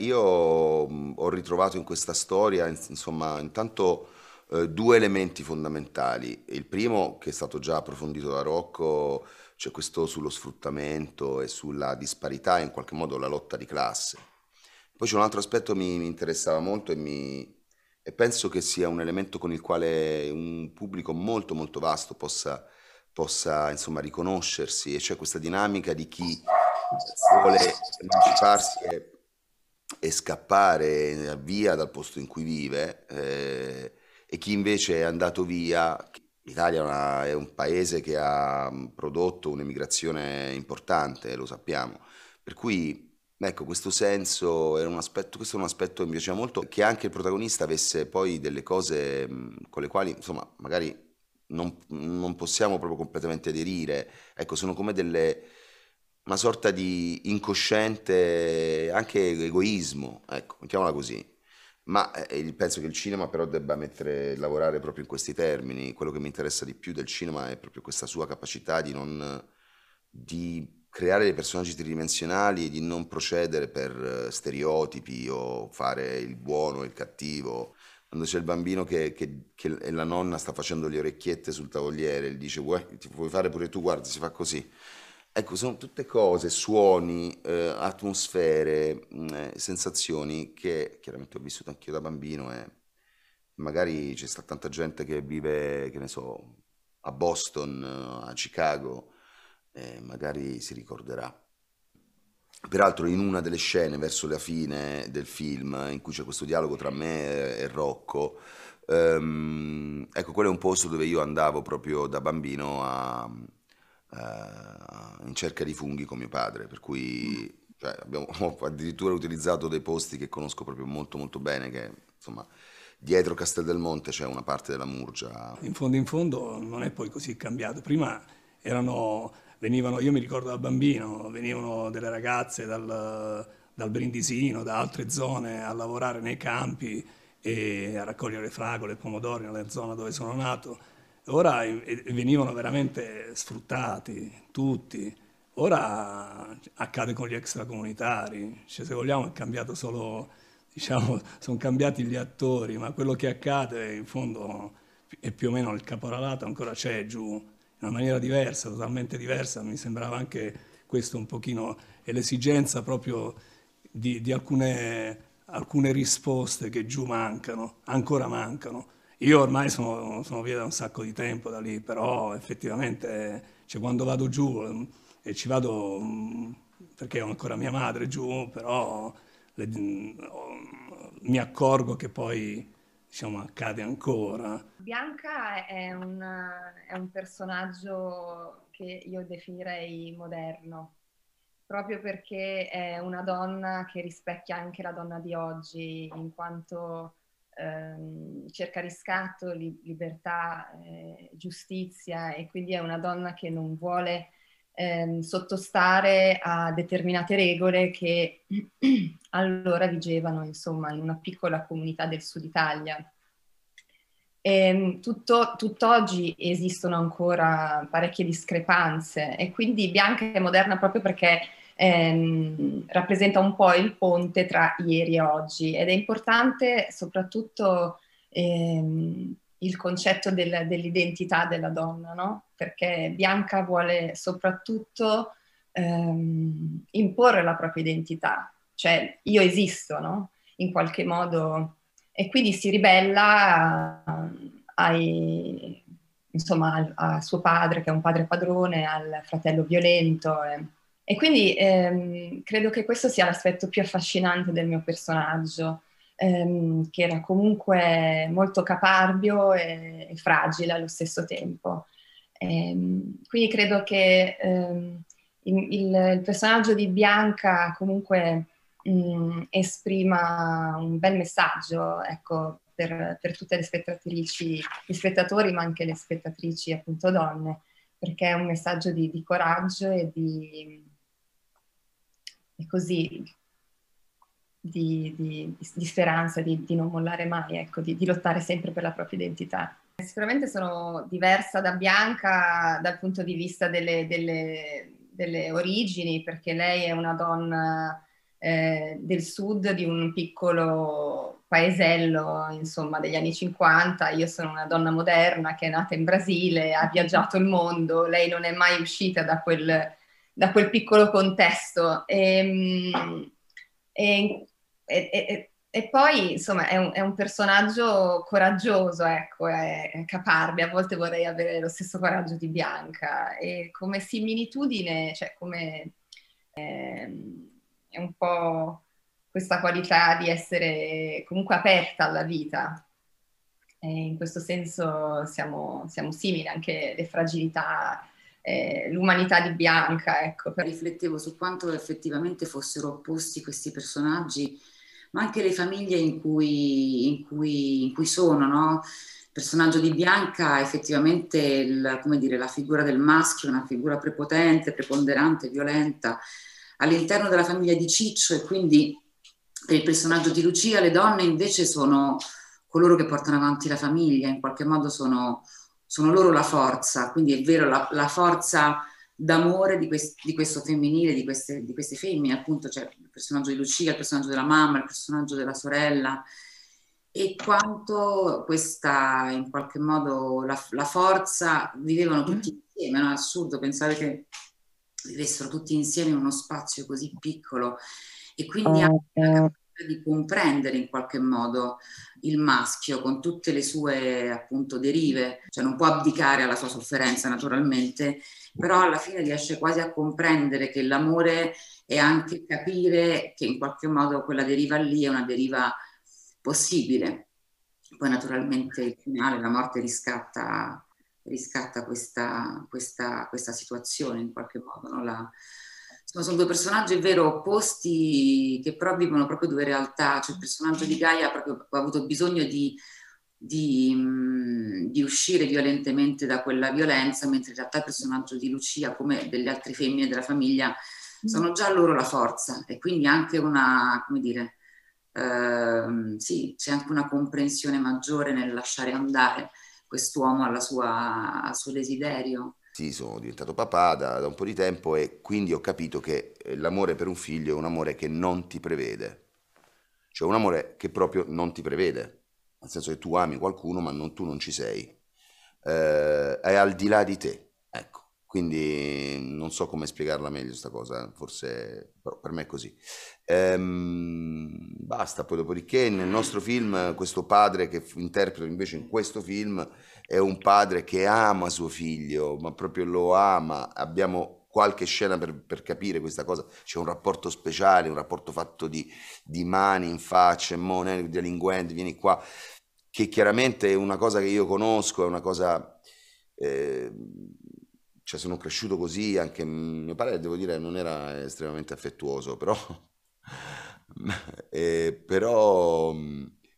io ho ritrovato in questa storia, insomma, intanto eh, due elementi fondamentali. Il primo, che è stato già approfondito da Rocco, cioè questo sullo sfruttamento e sulla disparità, e in qualche modo la lotta di classe. Poi c'è un altro aspetto che mi, mi interessava molto e, mi, e, penso che sia un elemento con il quale un pubblico molto molto vasto possa, possa insomma, riconoscersi, e cioè questa dinamica di chi vuole emanciparsi e scappare via dal posto in cui vive eh, e chi invece è andato via. L'Italia è, è un paese che ha mm, prodotto un'emigrazione importante, lo sappiamo, per cui Ecco, questo senso è un aspetto, questo è un aspetto che mi piaceva molto, che anche il protagonista avesse poi delle cose mm, con le quali, insomma, magari non, non possiamo proprio completamente aderire. Ecco, sono come delle, una sorta di incosciente, anche egoismo, ecco, mettiamola così. Ma eh, penso che il cinema però debba mettere, lavorare proprio in questi termini. Quello che mi interessa di più del cinema è proprio questa sua capacità di, non, di creare dei personaggi tridimensionali e di non procedere per eh, stereotipi o fare il buono e il cattivo quando c'è il bambino che, che, che, la nonna sta facendo le orecchiette sul tavoliere, gli dice vuoi, ti puoi fare pure tu, guarda, si fa così. Ecco, sono tutte cose, suoni, eh, atmosfere, mh, mm, eh, sensazioni che chiaramente ho vissuto anch'io da bambino e magari c'è sta tanta gente che vive, che ne so, a Boston, eh, a Chicago, eh, magari si ricorderà. Peraltro in una delle scene verso la fine del film eh, in cui c'è questo dialogo tra me e Rocco, ehm, ecco quello è un posto dove io andavo proprio da bambino a, eh, in cerca di funghi con mio padre, per cui cioè, abbiamo addirittura utilizzato dei posti che conosco proprio molto molto bene, che insomma dietro Castel del Monte c'è una parte della Murgia. In fondo in fondo non è poi così cambiato, prima erano, venivano, io mi ricordo da bambino, venivano delle ragazze dal, dal Brindisino, da altre zone a lavorare nei campi e a raccogliere fragole e pomodori nella zona dove sono nato ora eh, eh, venivano veramente sfruttati tutti, ora accade con gli extracomunitari, cioè, se vogliamo è cambiato solo, diciamo, sono cambiati gli attori, ma quello che accade in fondo è più o meno il caporalato ancora c'è giù, in una maniera diversa, totalmente diversa, mi sembrava anche questo un pochino, è l'esigenza proprio di, di alcune, alcune risposte che giù mancano, ancora mancano. Io ormai sono, sono, via da un sacco di tempo da lì, però effettivamente cioè, quando vado giù mm, e ci vado mm, perché ho ancora mia madre giù, però le, mm, mi accorgo che poi diciamo, accade ancora. Bianca è, una, è un personaggio che io definirei moderno, proprio perché è una donna che rispecchia anche la donna di oggi, in quanto ehm, cerca riscatto, li, libertà, eh, giustizia e quindi è una donna che non vuole ehm, sottostare a determinate regole che allora vigevano insomma in una piccola comunità del sud Italia. E ehm, tutto, tutt'oggi esistono ancora parecchie discrepanze e quindi Bianca è moderna proprio perché ehm, rappresenta un po' il ponte tra ieri e oggi ed è importante soprattutto ehm, il concetto del, dell'identità della donna, no? perché Bianca vuole soprattutto ehm, imporre la propria identità, cioè io esisto no? in qualche modo e quindi si ribella ehm, ai, insomma, a, suo padre che è un padre padrone, al fratello violento. E, ehm, e quindi ehm, credo che questo sia l'aspetto più affascinante del mio personaggio, ehm, che era comunque molto caparbio e, e fragile allo stesso tempo. Ehm, quindi credo che ehm, il, il, personaggio di Bianca comunque mh, mm, esprima un bel messaggio, ecco, per, per, tutte le spettatrici, gli spettatori, ma anche le spettatrici appunto donne, perché è un messaggio di, di coraggio e di, e così di, di, di speranza di, di, non mollare mai, ecco, di, lottare sempre per la propria identità. Sicuramente sono diversa da Bianca dal punto di vista delle, delle, delle origini, perché lei è una donna eh, del sud di un piccolo paesello, insomma, degli anni 50. Io sono una donna moderna che è nata in Brasile, ha viaggiato il mondo, lei non è mai uscita da quel da quel piccolo contesto. Ehm, e, e, e, e poi, insomma, è un, è un personaggio coraggioso, ecco, è, è, caparbe. A volte vorrei avere lo stesso coraggio di Bianca. E come similitudine, cioè come... Ehm, è un po' questa qualità di essere comunque aperta alla vita. E in questo senso siamo, siamo simili, anche le fragilità l'umanità di Bianca. Ecco. Riflettevo su quanto effettivamente fossero opposti questi personaggi, ma anche le famiglie in cui, in cui, in cui sono. No? Il personaggio di Bianca effettivamente il, dire, la figura del maschio, una figura prepotente, preponderante, violenta, all'interno della famiglia di Ciccio e quindi per il personaggio di Lucia le donne invece sono coloro che portano avanti la famiglia, in qualche modo sono sono loro la forza, quindi è vero la, la forza d'amore di, quest, di, questo femminile, di queste, di queste femmine, appunto c'è cioè il personaggio di Lucia, il personaggio della mamma, il personaggio della sorella e quanto questa in qualche modo la, la forza vivevano tutti mm. insieme, no? è assurdo pensare che vivessero tutti insieme in uno spazio così piccolo e quindi eh, anche la eh di comprendere in qualche modo il maschio con tutte le sue appunto derive, cioè non può abdicare alla sua sofferenza naturalmente, però alla fine riesce quasi a comprendere che l'amore è anche capire che in qualche modo quella deriva lì è una deriva possibile. Poi naturalmente il finale, la morte riscatta, riscatta questa, questa, questa situazione in qualche modo, no? la, sono, sono, due personaggi, è vero, opposti, che però vivono proprio due realtà. Cioè, il personaggio di Gaia proprio, ha avuto bisogno di, di, di, uscire violentemente da quella violenza, mentre in realtà il personaggio di Lucia, come delle altre femmine della famiglia, mm. sono già loro la forza e quindi anche una, come dire, ehm, sì, c'è anche una comprensione maggiore nel lasciare andare quest'uomo alla sua, al suo desiderio sì, sono diventato papà da, da, un po' di tempo e quindi ho capito che eh, l'amore per un figlio è un amore che non ti prevede. Cioè un amore che proprio non ti prevede. Nel senso che tu ami qualcuno ma non, tu non ci sei. Eh, è al di là di te. Ecco. Quindi non so come spiegarla meglio questa cosa, forse per me è così. Ehm, basta, poi dopodiché nel nostro film questo padre che interpreto invece in questo film è un padre che ama suo figlio, ma proprio lo ama. Abbiamo qualche scena per, per capire questa cosa, c'è un rapporto speciale, un rapporto fatto di, di mani in faccia, mo, delinquente, vieni qua, che chiaramente è una cosa che io conosco, è una cosa... Eh, cioè sono cresciuto così, anche mio padre, devo dire, non era estremamente affettuoso, però... eh, però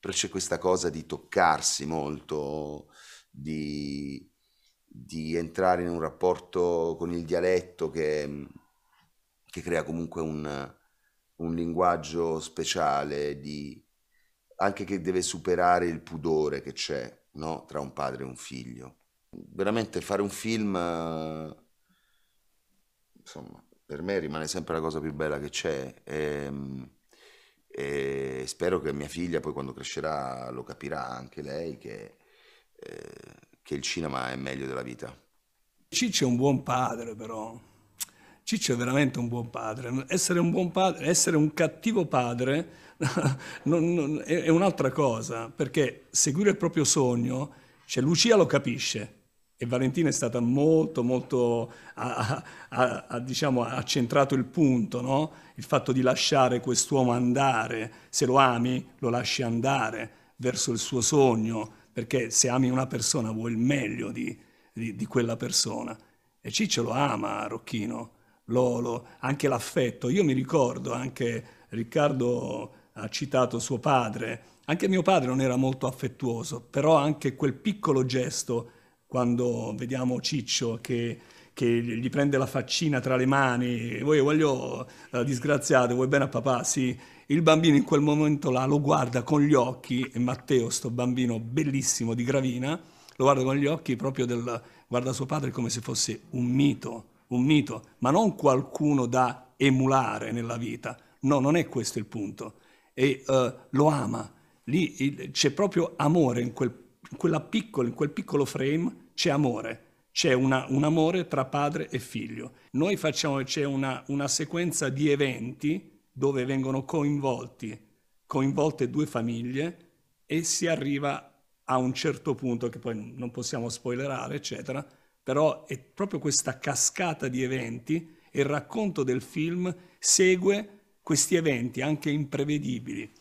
però c'è questa cosa di toccarsi molto, di, di entrare in un rapporto con il dialetto che, che crea comunque un, un linguaggio speciale, di, anche che deve superare il pudore che c'è no? tra un padre e un figlio. Veramente fare un film, insomma, per me rimane sempre la cosa più bella che c'è. E, ehm, e spero che mia figlia poi quando crescerà lo capirà anche lei che eh, che il cinema è meglio della vita. Ciccio è un buon padre però, Ciccio è veramente un buon padre. Essere un buon padre, essere un cattivo padre non, non, è un'altra cosa, perché seguire il proprio sogno, cioè Lucia lo capisce, e Valentina è stata molto, molto, ha, ha, ha, diciamo, ha centrato il punto, no? il fatto di lasciare quest'uomo andare, se lo ami lo lasci andare verso il suo sogno, perché se ami una persona vuoi il meglio di, di, di quella persona. E Ciccio lo ama, Rocchino, Lolo, anche l'affetto. Io mi ricordo, anche Riccardo ha citato suo padre, anche mio padre non era molto affettuoso, però anche quel piccolo gesto, quando vediamo Ciccio che che gli prende la faccina tra le mani, voi voglio eh, disgraziato, vuoi bene a papà, sì. Il bambino in quel momento là lo guarda con gli occhi, e Matteo, sto bambino bellissimo di Gravina, lo guarda con gli occhi proprio del, guarda suo padre come se fosse un mito, un mito, ma non qualcuno da emulare nella vita. No, non è questo il punto. E eh, lo ama, lì il, c'è proprio amore in, quel, in piccola, in quel piccolo frame, c'è amore c'è una, un amore tra padre e figlio. Noi facciamo, c'è una, una sequenza di eventi dove vengono coinvolti, coinvolte due famiglie e si arriva a un certo punto, che poi non possiamo spoilerare, eccetera, però è proprio questa cascata di eventi e il racconto del film segue questi eventi anche imprevedibili.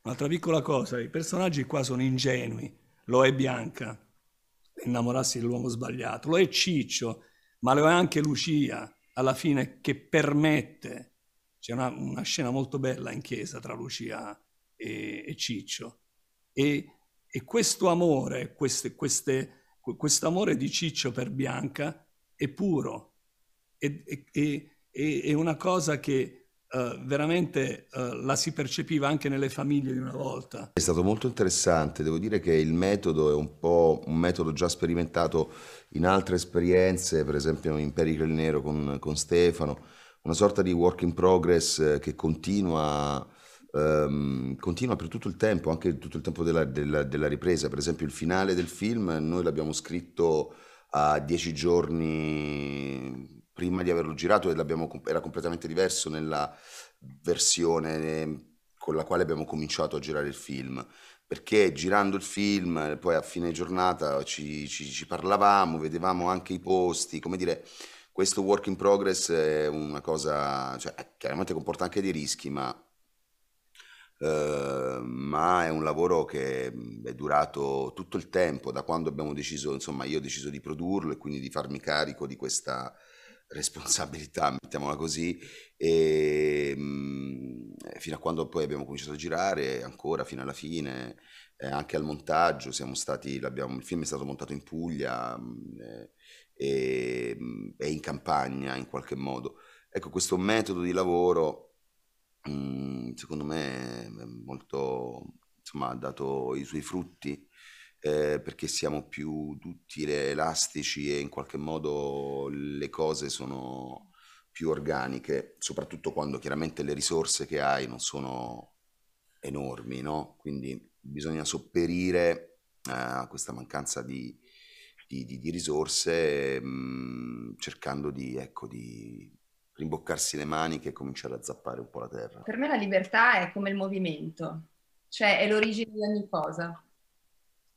Un'altra piccola cosa, i personaggi qua sono ingenui, lo è Bianca, innamorarsi dell'uomo sbagliato, lo è Ciccio, ma lo è anche Lucia, alla fine, che permette, c'è una, una scena molto bella in chiesa tra Lucia e, e Ciccio, e, e, questo amore, questo amore di Ciccio per Bianca è puro, è, è, è una cosa che eh, veramente eh, la si percepiva anche nelle famiglie di una volta. È stato molto interessante, devo dire che il metodo è un po' un metodo già sperimentato in altre esperienze, per esempio in Pericle Nero con, con Stefano, una sorta di work in progress eh, che continua Um, continua per tutto il tempo, anche tutto il tempo della, della, della, ripresa. Per esempio, il finale del film noi l'abbiamo scritto a dieci giorni prima di averlo girato era completamente diverso nella versione ehm, con la quale abbiamo cominciato a girare il film. Perché girando il film, poi a fine giornata ci, ci, ci parlavamo, vedevamo anche i posti, come dire, questo work in progress è una cosa, cioè, chiaramente comporta anche dei rischi, ma, eh, ma, è un lavoro che è durato tutto il tempo, da quando abbiamo deciso, insomma io ho deciso di produrlo e quindi di farmi carico di questa, responsabilità, mettiamola così, e, ehm, mh, fino a quando poi abbiamo cominciato a girare, ancora fino alla fine, eh, anche al montaggio, siamo stati, il film è stato montato in Puglia mh, mm, eh, e, ehm, mh, e, in campagna in qualche modo. Ecco, questo metodo di lavoro mm, secondo me è molto, insomma, ha dato i suoi frutti eh, perché siamo più tutti elastici e in qualche modo le cose sono più organiche, soprattutto quando chiaramente le risorse che hai non sono enormi, no? Quindi bisogna sopperire eh, a questa mancanza di, di, di, di risorse mh, mm, cercando di, ecco, di rimboccarsi le maniche e cominciare a zappare un po' la terra. Per me la libertà è come il movimento, cioè è l'origine di ogni cosa.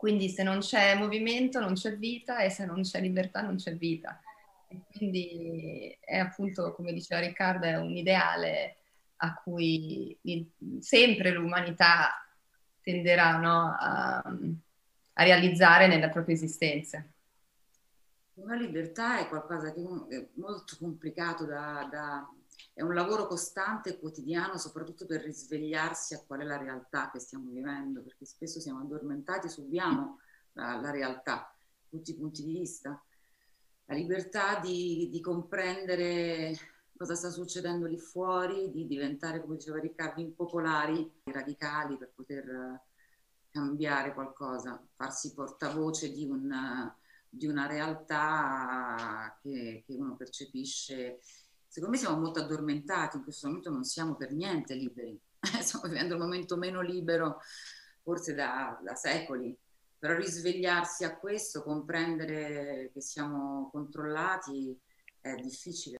Quindi se non c'è movimento non c'è vita e se non c'è libertà non c'è vita. E quindi è appunto, come diceva Riccardo, è un ideale a cui sempre l'umanità tenderà no, a, a, realizzare nella propria esistenza. La libertà è qualcosa che è molto complicato da, da è un lavoro costante e quotidiano, soprattutto per risvegliarsi a qual è la realtà che stiamo vivendo, perché spesso siamo addormentati e subiamo la, la realtà, tutti i punti di vista. La libertà di, di comprendere cosa sta succedendo lì fuori, di diventare, come diceva Riccardo, impopolari, radicali per poter eh, cambiare qualcosa, farsi portavoce di, un, di una realtà che, che uno percepisce Secondo me siamo molto addormentati, in questo momento non siamo per niente liberi, stiamo vivendo un momento meno libero forse da, da secoli, però risvegliarsi a questo, comprendere che siamo controllati è difficile.